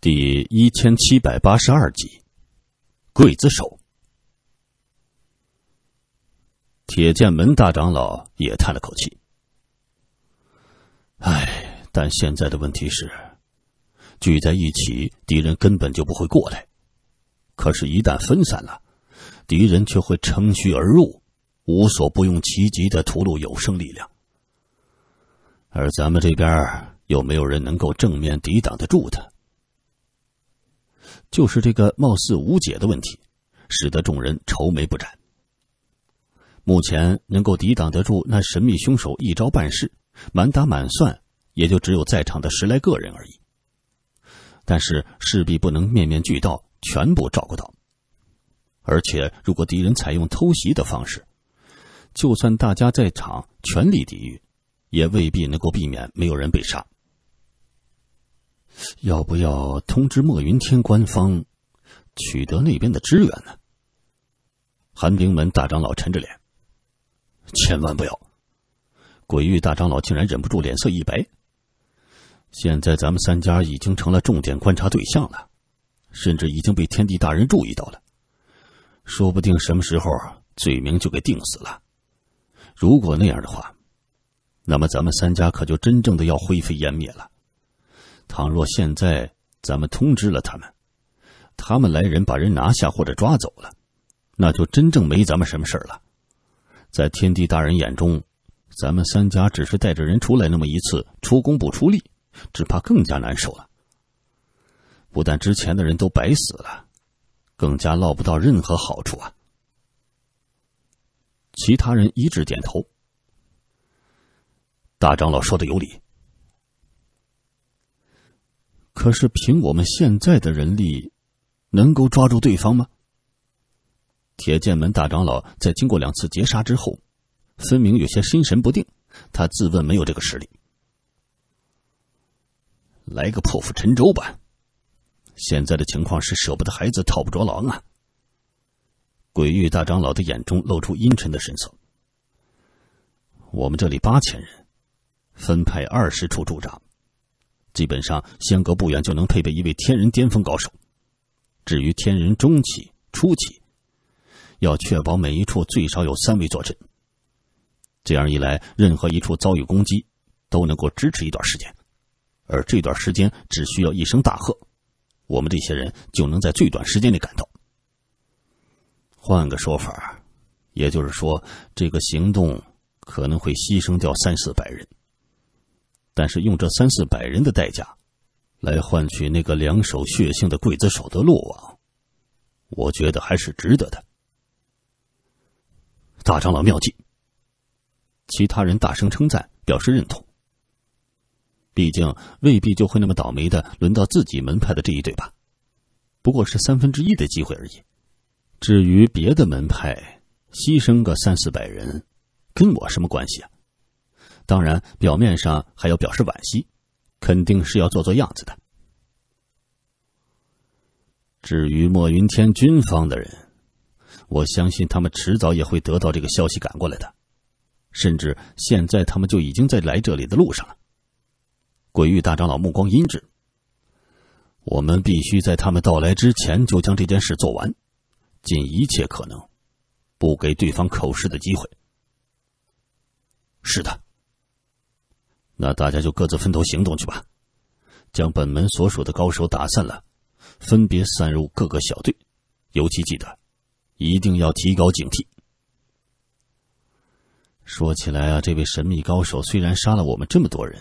第一千七百八十二集，《刽子手》。铁剑门大长老也叹了口气：“唉，但现在的问题是，聚在一起，敌人根本就不会过来；可是，一旦分散了，敌人却会乘虚而入，无所不用其极的屠戮有生力量。而咱们这边又没有人能够正面抵挡得住他。”就是这个貌似无解的问题，使得众人愁眉不展。目前能够抵挡得住那神秘凶手一招半式，满打满算也就只有在场的十来个人而已。但是势必不能面面俱到，全部照顾到。而且如果敌人采用偷袭的方式，就算大家在场全力抵御，也未必能够避免没有人被杀。要不要通知墨云天官方，取得那边的支援呢？寒冰门大长老沉着脸，千万不要！鬼域大长老竟然忍不住脸色一白。现在咱们三家已经成了重点观察对象了，甚至已经被天地大人注意到了，说不定什么时候罪名就给定死了。如果那样的话，那么咱们三家可就真正的要灰飞烟灭了。倘若现在咱们通知了他们，他们来人把人拿下或者抓走了，那就真正没咱们什么事儿了。在天地大人眼中，咱们三家只是带着人出来那么一次，出工不出力，只怕更加难受了。不但之前的人都白死了，更加落不到任何好处啊！其他人一致点头，大长老说的有理。可是凭我们现在的人力，能够抓住对方吗？铁剑门大长老在经过两次截杀之后，分明有些心神不定。他自问没有这个实力。来个破釜沉舟吧！现在的情况是舍不得孩子套不着狼啊！鬼域大长老的眼中露出阴沉的神色。我们这里八千人，分派二十处驻扎。基本上相隔不远就能配备一位天人巅峰高手，至于天人中期、初期，要确保每一处最少有三位坐镇。这样一来，任何一处遭遇攻击，都能够支持一段时间，而这段时间只需要一声大喝，我们这些人就能在最短时间内赶到。换个说法，也就是说，这个行动可能会牺牲掉三四百人。但是用这三四百人的代价，来换取那个两手血腥的刽子手的落网，我觉得还是值得的。大长老妙计，其他人大声称赞，表示认同。毕竟未必就会那么倒霉的轮到自己门派的这一队吧？不过是三分之一的机会而已。至于别的门派牺牲个三四百人，跟我什么关系啊？当然，表面上还要表示惋惜，肯定是要做做样子的。至于墨云天军方的人，我相信他们迟早也会得到这个消息，赶过来的。甚至现在他们就已经在来这里的路上了。鬼域大长老目光阴鸷，我们必须在他们到来之前就将这件事做完，尽一切可能，不给对方口实的机会。是的。那大家就各自分头行动去吧，将本门所属的高手打散了，分别散入各个小队，尤其记得一定要提高警惕。说起来啊，这位神秘高手虽然杀了我们这么多人，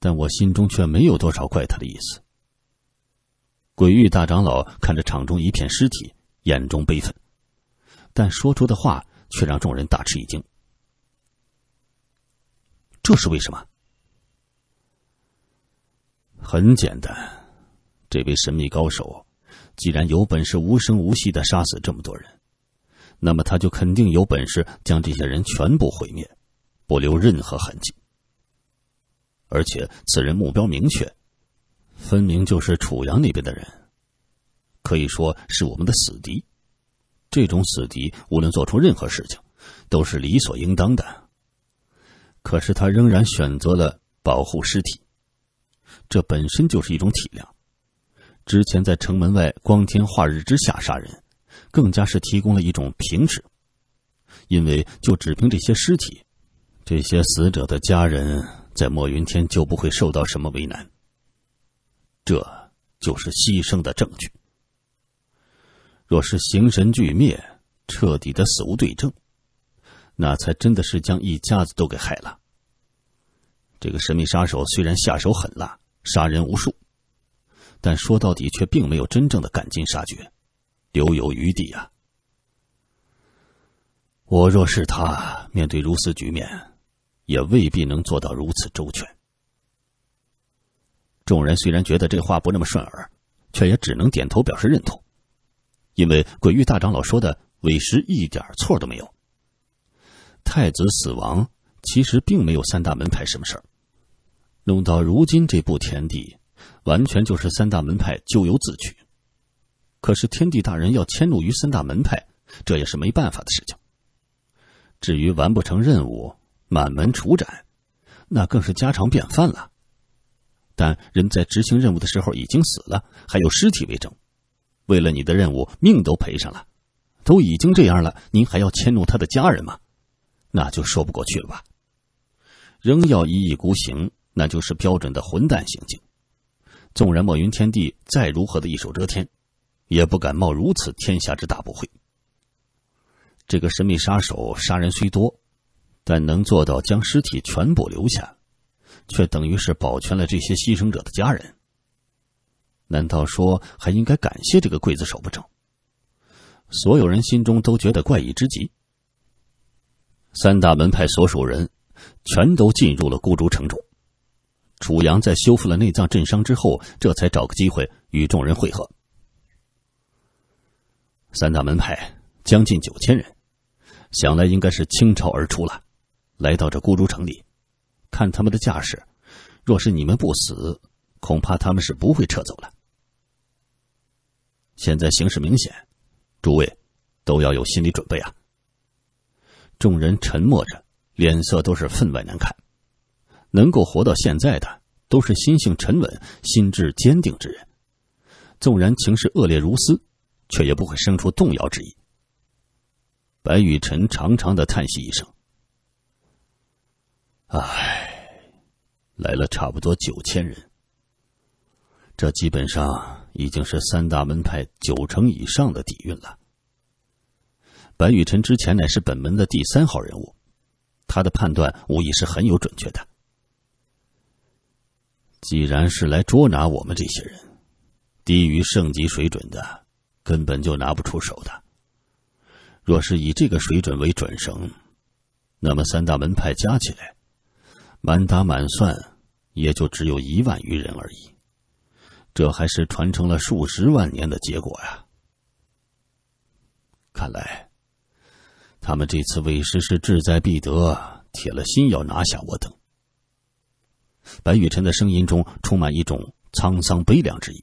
但我心中却没有多少怪他的意思。鬼域大长老看着场中一片尸体，眼中悲愤，但说出的话却让众人大吃一惊。这是为什么？很简单，这位神秘高手，既然有本事无声无息的杀死这么多人，那么他就肯定有本事将这些人全部毁灭，不留任何痕迹。而且此人目标明确，分明就是楚阳那边的人，可以说是我们的死敌。这种死敌，无论做出任何事情，都是理所应当的。可是他仍然选择了保护尸体，这本身就是一种体谅。之前在城门外光天化日之下杀人，更加是提供了一种平据，因为就只凭这些尸体，这些死者的家人在墨云天就不会受到什么为难。这就是牺牲的证据。若是形神俱灭，彻底的死无对证。那才真的是将一家子都给害了。这个神秘杀手虽然下手狠辣，杀人无数，但说到底却并没有真正的赶尽杀绝，留有余地啊！我若是他，面对如此局面，也未必能做到如此周全。众人虽然觉得这话不那么顺耳，却也只能点头表示认同，因为鬼域大长老说的委实一点错都没有。太子死亡其实并没有三大门派什么事儿，弄到如今这步田地，完全就是三大门派咎由自取。可是天地大人要迁怒于三大门派，这也是没办法的事情。至于完不成任务，满门处斩，那更是家常便饭了。但人在执行任务的时候已经死了，还有尸体为证。为了你的任务，命都赔上了，都已经这样了，您还要迁怒他的家人吗？那就说不过去了吧？仍要一意孤行，那就是标准的混蛋行径。纵然墨云天地再如何的一手遮天，也不敢冒如此天下之大不讳。这个神秘杀手杀人虽多，但能做到将尸体全部留下，却等于是保全了这些牺牲者的家人。难道说还应该感谢这个刽子手不成？所有人心中都觉得怪异之极。三大门派所属人，全都进入了孤竹城中。楚阳在修复了内脏震伤之后，这才找个机会与众人会合。三大门派将近九千人，想来应该是倾巢而出了。来到这孤竹城里，看他们的架势，若是你们不死，恐怕他们是不会撤走了。现在形势明显，诸位都要有心理准备啊！众人沉默着，脸色都是分外难看。能够活到现在的，都是心性沉稳、心智坚定之人，纵然情势恶劣如斯，却也不会生出动摇之意。白雨辰长长的叹息一声：“唉，来了差不多九千人，这基本上已经是三大门派九成以上的底蕴了。”白雨辰之前乃是本门的第三号人物，他的判断无疑是很有准确的。既然是来捉拿我们这些人，低于圣级水准的，根本就拿不出手的。若是以这个水准为准绳，那么三大门派加起来，满打满算也就只有一万余人而已，这还是传承了数十万年的结果呀。看来。他们这次为师是志在必得，铁了心要拿下我等。白雨辰的声音中充满一种沧桑悲凉之意，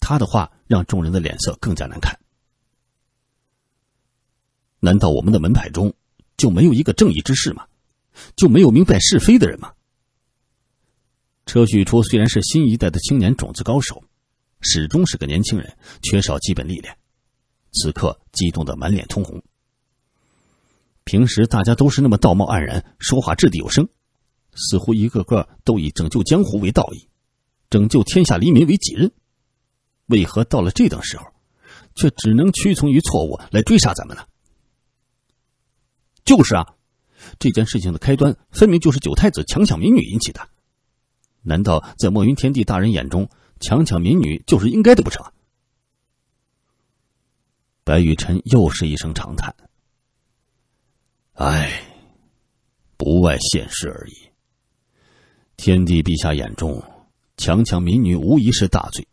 他的话让众人的脸色更加难看。难道我们的门派中就没有一个正义之士吗？就没有明白是非的人吗？车旭初虽然是新一代的青年种子高手，始终是个年轻人，缺少基本历练，此刻激动得满脸通红。平时大家都是那么道貌岸然，说话掷地有声，似乎一个个都以拯救江湖为道义，拯救天下黎民为己任，为何到了这等时候，却只能屈从于错误来追杀咱们呢？就是啊，这件事情的开端分明就是九太子强抢民女引起的，难道在墨云天帝大人眼中，强抢民女就是应该的不成？白雨辰又是一声长叹。唉，不外现实而已。天帝陛下眼中，强抢民女无疑是大罪。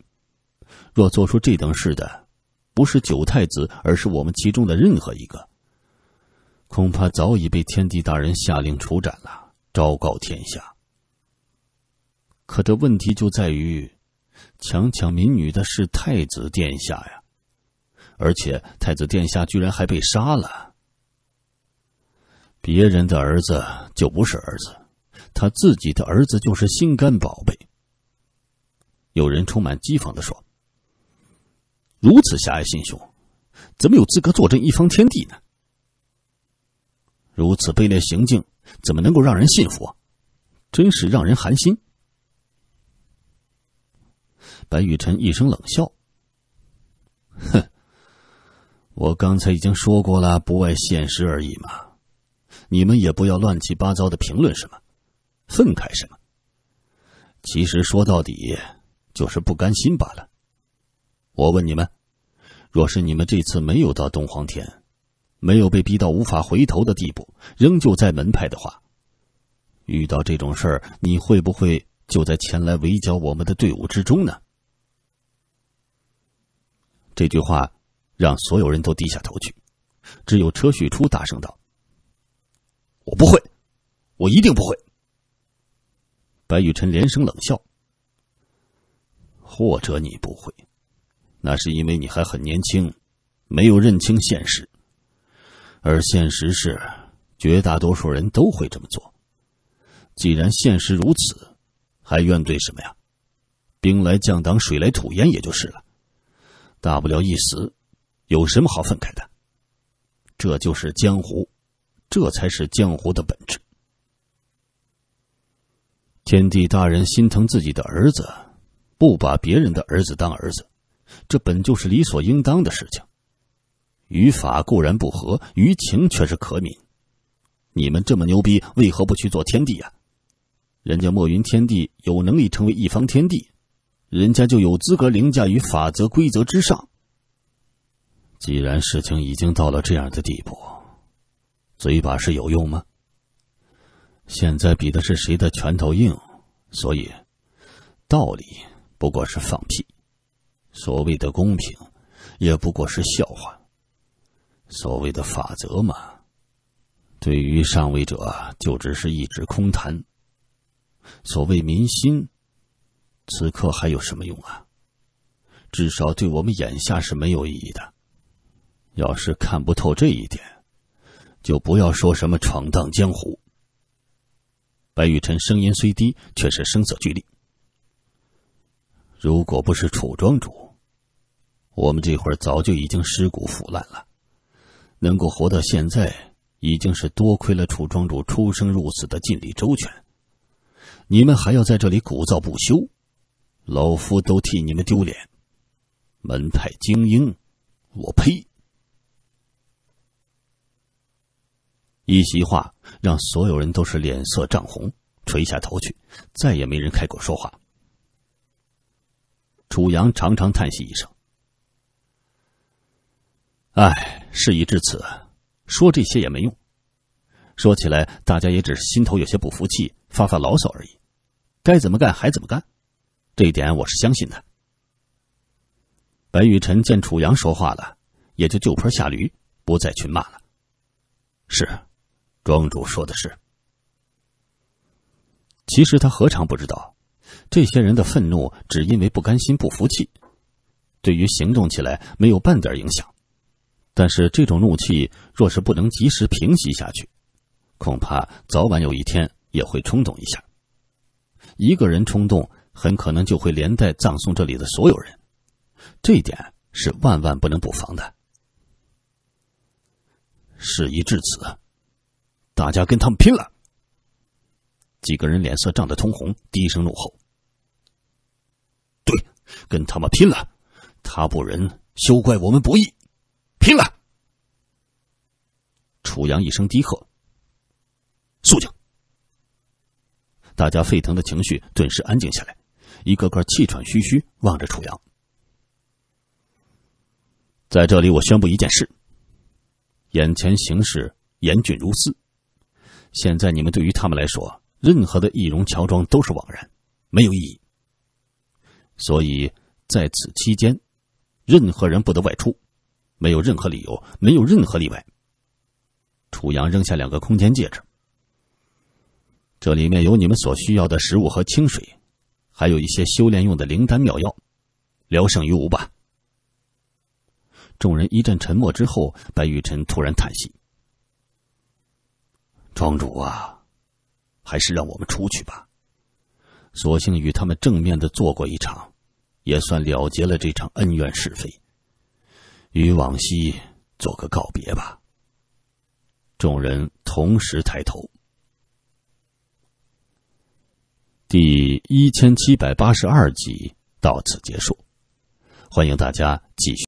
若做出这等事的，不是九太子，而是我们其中的任何一个，恐怕早已被天帝大人下令处斩了，昭告天下。可这问题就在于，强抢民女的是太子殿下呀，而且太子殿下居然还被杀了。别人的儿子就不是儿子，他自己的儿子就是心肝宝贝。有人充满讥讽的说：“如此狭隘心胸，怎么有资格坐镇一方天地呢？如此卑劣行径，怎么能够让人信服？真是让人寒心。”白雨辰一声冷笑：“哼，我刚才已经说过了，不外现实而已嘛。”你们也不要乱七八糟的评论什么，愤慨什么。其实说到底，就是不甘心罢了。我问你们，若是你们这次没有到东皇天，没有被逼到无法回头的地步，仍旧在门派的话，遇到这种事儿，你会不会就在前来围剿我们的队伍之中呢？这句话让所有人都低下头去，只有车旭初大声道。我不会，我一定不会。白雨辰连声冷笑。或者你不会，那是因为你还很年轻，没有认清现实。而现实是，绝大多数人都会这么做。既然现实如此，还怨对什么呀？兵来将挡，水来土掩，也就是了。大不了一死，有什么好分开的？这就是江湖。这才是江湖的本质。天帝大人心疼自己的儿子，不把别人的儿子当儿子，这本就是理所应当的事情。于法固然不合，于情却是可悯。你们这么牛逼，为何不去做天帝呀？人家墨云天帝有能力成为一方天帝，人家就有资格凌驾于法则规则之上。既然事情已经到了这样的地步。嘴巴是有用吗？现在比的是谁的拳头硬，所以道理不过是放屁，所谓的公平也不过是笑话，所谓的法则嘛，对于上位者就只是一纸空谈。所谓民心，此刻还有什么用啊？至少对我们眼下是没有意义的。要是看不透这一点。就不要说什么闯荡江湖。白雨辰声音虽低，却是声色俱厉。如果不是楚庄主，我们这会儿早就已经尸骨腐烂了。能够活到现在，已经是多亏了楚庄主出生入死的尽力周全。你们还要在这里鼓噪不休，老夫都替你们丢脸。门派精英，我呸！一席话让所有人都是脸色涨红，垂下头去，再也没人开口说话。楚阳长长叹息一声：“唉，事已至此，说这些也没用。说起来，大家也只是心头有些不服气，发发牢骚而已。该怎么干还怎么干，这一点我是相信的。”白雨辰见楚阳说话了，也就就坡下驴，不再去骂了。是。庄主说的是。其实他何尝不知道，这些人的愤怒只因为不甘心、不服气，对于行动起来没有半点影响。但是这种怒气若是不能及时平息下去，恐怕早晚有一天也会冲动一下。一个人冲动，很可能就会连带葬送这里的所有人，这一点是万万不能不防的。事已至此。大家跟他们拼了！几个人脸色涨得通红，低声怒吼：“对，跟他们拼了！他不仁，休怪我们不义！拼了！”楚阳一声低喝：“肃静！”大家沸腾的情绪顿时安静下来，一个个气喘吁吁，望着楚阳。在这里，我宣布一件事：眼前形势严峻如斯。现在你们对于他们来说，任何的易容乔装都是枉然，没有意义。所以在此期间，任何人不得外出，没有任何理由，没有任何例外。楚阳扔下两个空间戒指，这里面有你们所需要的食物和清水，还有一些修炼用的灵丹妙药，聊胜于无吧。众人一阵沉默之后，白玉辰突然叹息。庄主啊，还是让我们出去吧。索性与他们正面的做过一场，也算了结了这场恩怨是非，与往昔做个告别吧。众人同时抬头。第一千七百八十二集到此结束，欢迎大家继续。